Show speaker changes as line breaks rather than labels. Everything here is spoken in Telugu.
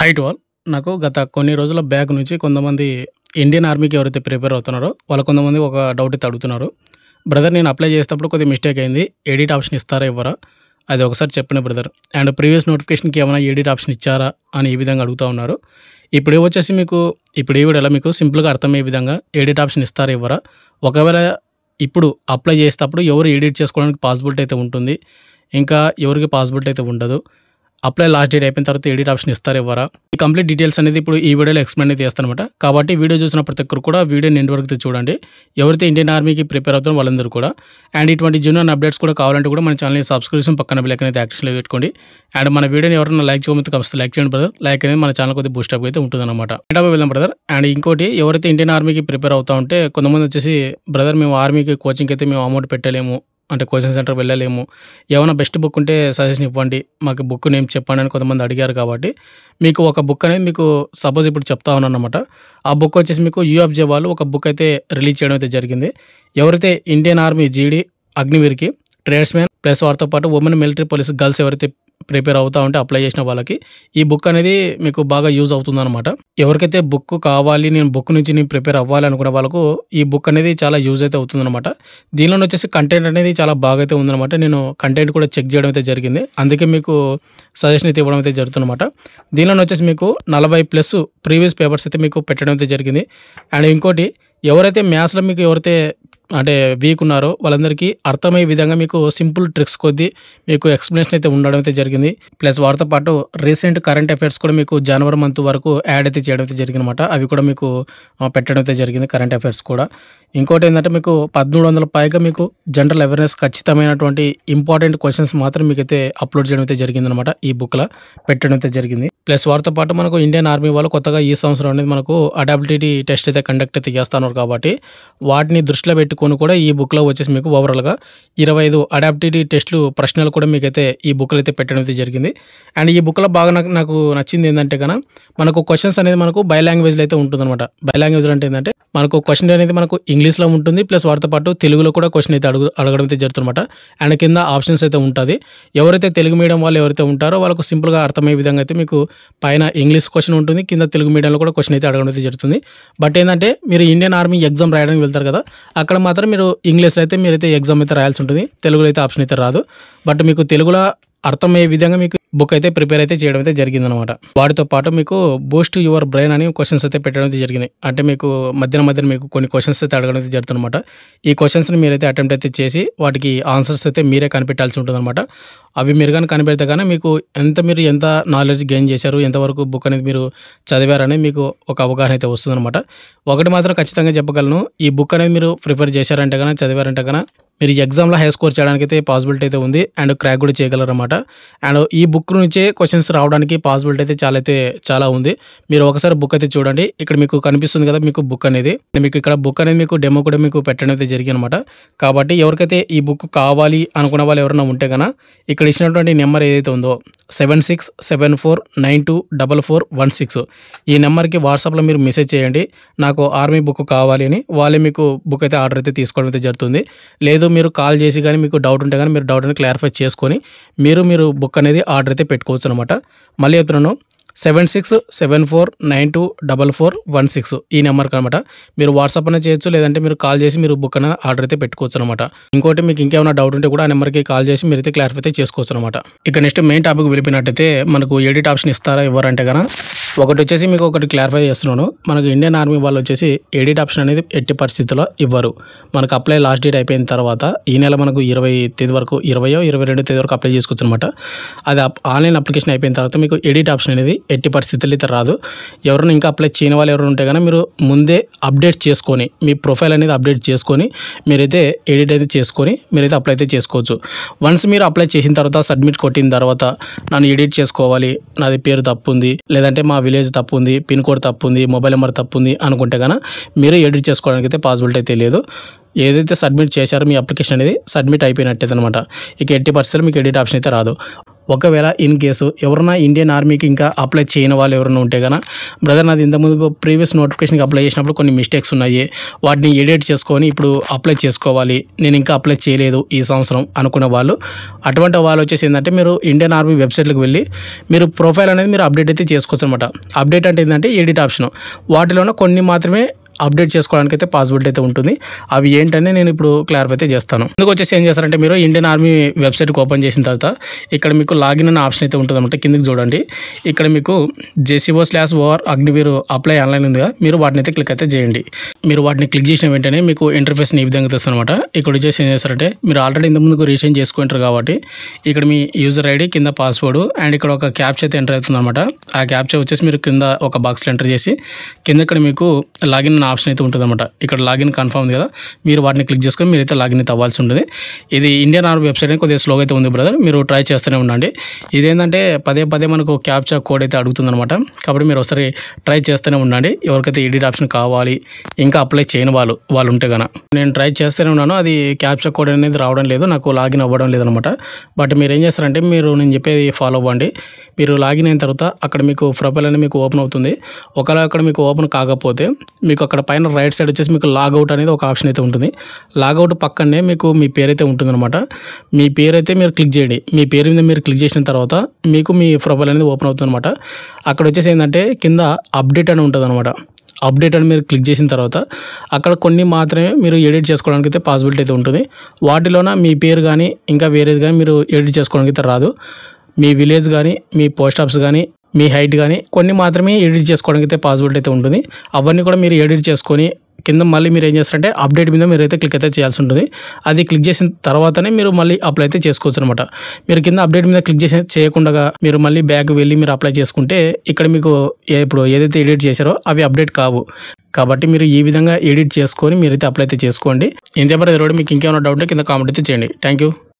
హైట్ వాల్ నాకు గత కొన్ని రోజుల బ్యాక్ నుంచి కొంతమంది ఇండియన్ ఆర్మీకి ఎవరైతే ప్రిపేర్ అవుతున్నారో వాళ్ళు కొంతమంది ఒక డౌట్ అయితే అడుగుతున్నారు బ్రదర్ నేను అప్లై చేసేటప్పుడు కొద్దిగా మిస్టేక్ అయింది ఎడిట్ ఆప్షన్ ఇస్తారా ఇవ్వరా అది ఒకసారి చెప్పిన బ్రదర్ అండ్ ప్రీవియస్ నోటిఫికేషన్కి ఏమైనా ఎడిట్ ఆప్షన్ ఇచ్చారా అని ఈ విధంగా అడుగుతూ ఉన్నారు ఇప్పుడు వచ్చేసి మీకు ఇప్పుడు ఈవిడ ఎలా మీకు సింపుల్గా అర్థమయ్యే విధంగా ఎడిట్ ఆప్షన్ ఇస్తారా ఇవ్వరా ఒకవేళ ఇప్పుడు అప్లై చేసేటప్పుడు ఎవరు ఎడిట్ చేసుకోవడానికి పాసిబిలిటీ అయితే ఉంటుంది ఇంకా ఎవరికి పాసిబిలిటీ అయితే ఉండదు అప్లై లాస్ట్ డేట్ అయిపోయిన తర్వాత ఎడిట్ ఆప్షన్ ఇస్తారు ఇవ్వరా ఈ కంప్లీట్ డీటెయిల్స్ అనేది ఇప్పుడు ఈ వీడియోలో ఎక్స్ప్లెయిన్ అయితే చేస్తానమాట కాబట్టి వీడియో చూసిన ప్రతి ఒక్కరు కూడా వీడియో నిండి వరకు చూడండి ఎవరైతే ఇండియన్ ఆర్మీకి ప్రిపేర్ అవుతారో వాళ్ళందరూ కూడా అండ్ ఇటువంటి జూనియర్ అప్డేట్స్ కూడా కావాలంటే కూడా మన ఛానల్ని సబ్స్క్రిప్షన్ పక్కన బిల్ అయితే యాక్షన్లో పెట్టుకోండి అండ్ మన వీడియోని ఎవరైనా లైక్ చేయకపోతే కమిస్తే లైక్ చేయండి బ్రదర్ లైక్ అనేది మన ఛానల్ కొద్దిగా బూస్టప్ అయితే ఉంటుందన్నమాట అప్ వెళ్దాం బ్రదర్ అండ్ ఇంకోటి ఎవరైతే ఇండియన్ ఆర్మీకి ప్రిపేర్ అవుతా ఉంటే కొంతమంది వచ్చేసి బ్రదర్ మేము ఆర్మీకి కోచింగ్ అయితే మేము అమౌంట్ పెట్టలేము అంటే కోచింగ్ సెంటర్ వెళ్ళలేము ఏమైనా బెస్ట్ బుక్ ఉంటే సజెషన్ ఇవ్వండి మాకు బుక్ నేమ్ చెప్పండి అని కొంతమంది అడిగారు కాబట్టి మీకు ఒక బుక్ అనేది మీకు సపోజ్ ఇప్పుడు చెప్తా ఉన్నాను అనమాట ఆ బుక్ వచ్చేసి మీకు యూఎఫ్జే వాళ్ళు ఒక బుక్ అయితే రిలీజ్ చేయడం అయితే జరిగింది ఎవరైతే ఇండియన్ ఆర్మీ జీడీ అగ్నివీర్కి ట్రేడ్స్మెన్ ప్లస్ వారితో పాటు ఉమెన్ మిలిటరీ పోలీస్ గర్ల్స్ ఎవరైతే ప్రిపేర్ అవుతా ఉంటే అప్లై చేసిన వాళ్ళకి ఈ బుక్ అనేది మీకు బాగా యూజ్ అవుతుంది అనమాట ఎవరికైతే బుక్ కావాలి నేను బుక్ నుంచి నేను ప్రిపేర్ అవ్వాలి అనుకునే వాళ్ళకు ఈ బుక్ అనేది చాలా యూజ్ అయితే అవుతుంది అనమాట దీనిలో వచ్చేసి కంటెంట్ అనేది చాలా బాగా అయితే ఉందన్నమాట నేను కంటెంట్ కూడా చెక్ చేయడం అయితే జరిగింది అందుకే మీకు సజెషన్ అయితే ఇవ్వడం అయితే జరుగుతుందన్నమాట దీనిలో వచ్చేసి మీకు నలభై ప్లస్ ప్రీవియస్ పేపర్స్ అయితే మీకు పెట్టడం అయితే జరిగింది అండ్ ఇంకోటి ఎవరైతే మ్యాథ్స్లో మీకు ఎవరైతే అంటే వీక్ ఉన్నారో వాళ్ళందరికీ అర్థమయ్యే విధంగా మీకు సింపుల్ ట్రిక్స్ కొద్దీ మీకు ఎక్స్ప్లెనేషన్ అయితే ఉండడం అయితే జరిగింది ప్లస్ వాటితో పాటు రీసెంట్ కరెంట్ అఫైర్స్ కూడా మీకు జనవరి మంత్ వరకు యాడ్ అయితే చేయడం అయితే అనమాట అవి కూడా మీకు పెట్టడం అయితే జరిగింది కరెంట్ అఫైర్స్ కూడా ఇంకోటి ఏంటంటే మీకు పదమూడు వందల పైగా మీకు జనరల్ అవేర్నెస్ ఖచ్చితమైనటువంటి ఇంపార్టెంట్ క్వశ్చన్స్ మాత్రం మీకు అయితే అప్లోడ్ చేయడం అయితే జరిగిందనమాట ఈ బుక్లో పెట్టడం అయితే జరిగింది ప్లస్ వారితో పాటు మనకు ఇండియన్ ఆర్మీ వాళ్ళు కొత్తగా ఈ సంవత్సరం అనేది మనకు అడాబిలిటీ టెస్ట్ అయితే కండక్ట్ అయితే చేస్తున్నారు కాబట్టి వాటిని దృష్టిలో పెట్టుకుని కొన్ని కూడా ఈ బుక్లో వచ్చేసి మీకు ఓవరాల్గా ఇరవై ఐదు అడాప్టివిటీ టెస్టులు ప్రశ్నలు కూడా మీకైతే ఈ బుక్లో అయితే పెట్టడం అయితే జరిగింది అండ్ ఈ బుక్లో బాగా నాకు నాకు నచ్చింది ఏంటంటే కన్నా మనకు క్వశ్చన్స్ అనేది మనకు బై లాంగ్వేజ్లో అయితే ఉంటుందన్నమాట బై లాంగ్వేజ్లో అంటే ఏంటంటే మనకు క్వశ్చన్ అనేది మనకు ఇంగ్లీష్లో ఉంటుంది ప్లస్ వాటితో పాటు తెలుగులో కూడా క్వశ్చన్ అయితే అడుగు అడగడం అయితే జరుగుతుందన్నమాట అండ్ కింద ఆప్షన్స్ అయితే ఉంటుంది ఎవరైతే తెలుగు మీడియం వాళ్ళు ఎవరైతే ఉంటారో వాళ్ళకు సింపుల్గా అర్థమయ్యే విధంగా అయితే మీకు పైన ఇంగ్లీష్ క్వశ్చన్ ఉంటుంది కింద తెలుగు మీడియంలో కూడా క్వశ్చన్ అయితే అడగడం అయితే జరుగుతుంది బట్ ఏంటంటే మీరు ఇండియన్ ఆర్మీ ఎగ్జామ్ రాయడానికి వెళ్తారు కదా అక్కడ మాత్రం మీరు ఇంగ్లీష్లో అయితే మీరైతే ఎగ్జామ్ అయితే రాయాల్సి ఉంటుంది తెలుగులో అయితే ఆప్షన్ అయితే రాదు బట్ మీకు తెలుగులో అర్థమయ్యే విధంగా మీకు బుక్ అయితే ప్రిపేర్ అయితే చేయడం అయితే జరిగిందనమాట వాటితో పాటు మీకు బూస్ట్ యువర్ బ్రెయిన్ అని క్వశ్చన్స్ అయితే పెట్టడం అయితే జరిగింది అంటే మీకు మధ్యన మధ్యన మీకు కొన్ని క్వశ్చన్స్ అయితే అడగడం అయితే అనమాట ఈ క్వశ్చన్స్ని మీరైతే అటెంప్ట్ అయితే చేసి వాటికి ఆన్సర్స్ అయితే మీరే కనిపెట్టాల్సి ఉంటుంది అనమాట అవి మీరు కానీ కనిపెడితే కానీ మీకు ఎంత మీరు ఎంత నాలెడ్జ్ గెయిన్ చేశారు ఎంతవరకు బుక్ అనేది మీరు చదివారని మీకు ఒక అవగాహన అయితే వస్తుందన్నమాట ఒకటి మాత్రం ఖచ్చితంగా చెప్పగలను ఈ బుక్ అనేది మీరు ప్రిఫర్ చేశారంటే కానీ చదివారంటే కానీ మీరు ఈ ఎగ్జామ్లో హై స్కోర్ చేయడానికి అయితే పాసిబిలిటీ అయితే ఉంది అండ్ క్రాక్ కూడా చేయగలరన్నమాట అండ్ ఈ బుక్ నుంచే క్వశ్చన్స్ రావడానికి పాసిబిలిటీ అయితే చాలా అయితే చాలా ఉంది మీరు ఒకసారి బుక్ అయితే చూడండి ఇక్కడ మీకు కనిపిస్తుంది కదా మీకు బుక్ అనేది మీకు ఇక్కడ బుక్ అనేది మీకు డెమో కూడా మీకు పెట్టడం అయితే జరిగింది అనమాట కాబట్టి ఎవరికైతే ఈ బుక్ కావాలి అనుకున్న వాళ్ళు ఎవరైనా ఉంటే కన్నా ఇక్కడ ఇచ్చినటువంటి నెంబర్ ఏదైతే ఉందో seven six seven four nine two double four one six ఈ నెంబర్కి వాట్సాప్లో మీరు మెసేజ్ చేయండి నాకు ఆర్మీ బుక్ కావాలి అని వాళ్ళే మీకు బుక్ అయితే ఆర్డర్ అయితే తీసుకోవడం అయితే జరుగుతుంది లేదు మీరు కాల్ చేసి కానీ మీకు డౌట్ ఉంటే కానీ మీరు డౌట్ అనేది క్లారిఫై చేసుకొని మీరు మీరు బుక్ అనేది ఆర్డర్ అయితే పెట్టుకోవచ్చు అనమాట మళ్ళీ చెప్తున్నాను seven six seven four nine two double four one six ఈ నెంబర్కి అనమాట మీరు వాట్సాప్ అనే చేయొచ్చు లేదంటే మీరు కాల్ చేసి మీరు బుక్ అన్న ఆర్డర్ అయితే పెట్టుకోవచ్చు అనమాట ఇంకోటి మీకు ఇంకేమైనా డౌట్ ఉంటే కూడా ఆ నెంబర్కి కాల్ చేసి మీరు అయితే క్లారిఫై చేసుకోవచ్చు అనమాట ఇక నెక్స్ట్ మెయిన్ టాపిక్ వెళ్ళిపోయినట్టయితే మనకు ఎడిట్ ఆప్షన్ ఇస్తారా ఇవ్వరంటే కదా ఒకటి వచ్చేసి మీకు ఒకటి క్లారిఫై చేస్తున్నాను మనకు ఇండియన్ ఆర్మీ వాళ్ళు వచ్చేసి ఎడిట్ ఆప్షన్ అనేది ఎట్టి పరిస్థితుల్లో ఇవ్వరు మనకు అప్లై లాస్ట్ డేట్ అయిపోయిన తర్వాత ఈ నెల మనకు ఇరవై తేదీ వరకు ఇరవయో ఇరవై రెండో తేదీ వరకు అప్లై చేసుకోవచ్చు అనమాట అది ఆన్లైన్ అప్లికేషన్ అయిపోయిన తర్వాత మీకు ఎడిట్ ఆప్షన్ అనేది ఎట్టి పరిస్థితులు అయితే రాదు ఎవరైనా ఇంకా అప్లై చేయని వాళ్ళు ఎవరైనా ఉంటే కానీ మీరు ముందే అప్డేట్ చేసుకొని మీ ప్రొఫైల్ అనేది అప్డేట్ చేసుకొని మీరైతే ఎడిట్ అయితే చేసుకొని మీరైతే అప్లై అయితే చేసుకోవచ్చు వన్స్ మీరు అప్లై చేసిన తర్వాత సబ్మిట్ కొట్టిన తర్వాత నన్ను ఎడిట్ చేసుకోవాలి నాది పేరు తప్పు ఉంది లేదంటే మా విలేజ్ తప్పు ఉంది పిన్ కోడ్ తప్పు ఉంది మొబైల్ నెంబర్ తప్పు ఉంది అనుకుంటే కనుక మీరే ఎడిట్ చేసుకోవడానికి అయితే పాసిబిలిటీ అయితే లేదు ఏదైతే సబ్మిట్ చేశారో మీ అప్లికేషన్ అనేది సబ్మిట్ అయిపోయినట్టేది అనమాట ఇక ఎట్టి పరిస్థితులు మీకు ఎడిట్ ఆప్షన్ అయితే రాదు ఒకవేళ ఇన్ కేసు ఎవరైనా ఇండియన్ ఆర్మీకి ఇంకా అప్లై చేయని వాళ్ళు ఎవరైనా ఉంటే కనుక బ్రదర్ నాది ఇంతకుముందు ప్రీవియస్ నోటిఫికేషన్కి అప్లై చేసినప్పుడు కొన్ని మిస్టేక్స్ ఉన్నాయి వాటిని ఎడిట్ చేసుకొని ఇప్పుడు అప్లై చేసుకోవాలి నేను ఇంకా అప్లై చేయలేదు ఈ సంవత్సరం అనుకున్న వాళ్ళు అటువంటి వాళ్ళు వచ్చేసి ఏంటంటే మీరు ఇండియన్ ఆర్మీ వెబ్సైట్లకు వెళ్ళి మీరు ప్రొఫైల్ అనేది మీరు అప్డేట్ అయితే చేసుకోవచ్చు అనమాట అప్డేట్ అంటే ఏంటంటే ఎడిట్ ఆప్షన్ వాటిలోనే కొన్ని మాత్రమే అప్డేట్ చేసుకోవడానికి అయితే పాసిబిలిటీ అయితే ఉంటుంది అవి ఏంటనే నేను ఇప్పుడు క్లారిఫై అయితే చేస్తాను ఇందుకు వచ్చేసి ఏం చేస్తారంటే మీరు ఇండియన్ ఆర్మీ వెబ్సైట్కి ఓపెన్ చేసిన తర్వాత ఇక్కడ మీకు లాగిన్ అనే ఆప్షన్ అయితే ఉంటుందన్నమాట కిందకి చూడండి ఇక్కడ మీకు JCO slash OR Agniveer apply online ఉందిగా మీరు వాటిని అయితే క్లిక్ అయితే చేయండి మీరు వాటిని క్లిక్ చేసిన వెంటనే మీకు ఇంటర్ఫేస్ని ఈ విధంగా అనమాట ఇక్కడ వచ్చేసి ఏం చేస్తారంటే మీరు ఆల్రెడీ ముందుకు రీచేంజ్ చేసుకుంటారు కాబట్టి ఇక్కడ మీ యూజర్ ఐడి కింద పాస్వర్డ్ అండ్ ఇక్కడ ఒక క్యాప్చ అయితే ఎంటర్ అనమాట ఆ క్యాప్చ వచ్చేసి మీరు కింద ఒక బాక్స్లో ఎంటర్ చేసి కింద ఇక్కడ మీకు లాగిన్ ఆప్షన్ అయితే ఉంటుందన్నమాట ఇక్కడ లాగిన్ కన్ఫర్మ్ ఉంది కదా మీరు వాటిని క్లిక్ చేసుకొని మీరు అయితే లాగిన్ అయితే అవ్వాల్సి ఉంటుంది ఇది ఇండియన్ ఆర్మీ వెబ్సైట్ కొద్దిగా స్లోగా అయితే ఉంది బ్రదర్ మీరు ట్రై చేస్తూనే ఉండండి ఇదేంటంటే పదే పదే మనకు క్యాప్చా కోడ్ అయితే అడుగుతుందనమాట కాబట్టి మీరు ఒకసారి ట్రై చేస్తూనే ఉండండి ఎవరికైతే ఎడిట్ ఆప్షన్ కావాలి ఇంకా అప్లై చేయని వాళ్ళు వాళ్ళు ఉంటే కనుక నేను ట్రై చేస్తూనే ఉన్నాను అది క్యాప్చా కోడ్ అనేది రావడం లేదు నాకు లాగిన్ అవ్వడం లేదనమాట బట్ మీరు ఏం చేస్తారంటే మీరు నేను చెప్పేది ఫాలో అవ్వండి మీరు లాగిన్ అయిన తర్వాత అక్కడ మీకు ప్రొఫైల్ అనేది మీకు ఓపెన్ అవుతుంది ఒకవేళ అక్కడ మీకు ఓపెన్ కాకపోతే మీకు అక్కడ అక్కడ పైన రైట్ సైడ్ వచ్చేసి మీకు లాగౌట్ అనేది ఒక ఆప్షన్ అయితే ఉంటుంది లాగౌట్ పక్కనే మీకు మీ పేరు అయితే ఉంటుందన్నమాట మీ పేరు అయితే మీరు క్లిక్ చేయండి మీ పేరు మీద మీరు క్లిక్ చేసిన తర్వాత మీకు మీ ప్రొఫైల్ అనేది ఓపెన్ అవుతుందన్నమాట అక్కడ వచ్చేసి ఏంటంటే కింద అప్డేట్ అని ఉంటుంది అనమాట అప్డేట్ అని మీరు క్లిక్ చేసిన తర్వాత అక్కడ కొన్ని మాత్రమే మీరు ఎడిట్ చేసుకోవడానికి అయితే పాసిబిలిటీ అయితే ఉంటుంది వాటిలోన మీ పేరు కానీ ఇంకా వేరేది కానీ మీరు ఎడిట్ చేసుకోవడానికి అయితే రాదు మీ విలేజ్ కానీ మీ పోస్ట్ ఆఫీస్ కానీ మీ హైట్ కానీ కొన్ని మాత్రమే ఎడిట్ చేసుకోవడానికి అయితే పాసిబిలిటీ అయితే ఉంటుంది అవన్నీ కూడా మీరు ఎడిట్ చేసుకొని కింద మళ్ళీ మీరు ఏం చేస్తారంటే అప్డేట్ మీద మీరు అయితే క్లిక్ అయితే చేయాల్సి ఉంటుంది అది క్లిక్ చేసిన తర్వాతనే మీరు మళ్ళీ అప్లై అయితే చేసుకోవచ్చు అనమాట మీరు కింద అప్డేట్ మీద క్లిక్ చేసి చేయకుండా మీరు మళ్ళీ బ్యాగ్ వెళ్ళి మీరు అప్లై చేసుకుంటే ఇక్కడ మీకు ఇప్పుడు ఏదైతే ఎడిట్ చేశారో అవి అప్డేట్ కావు కాబట్టి మీరు ఈ విధంగా ఎడిట్ చేసుకొని మీరైతే అప్లై అయితే చేసుకోండి ఇంతే మరి మీకు ఇంకేమైనా డౌట్ కింద కామెంట్ అయితే చేయండి థ్యాంక్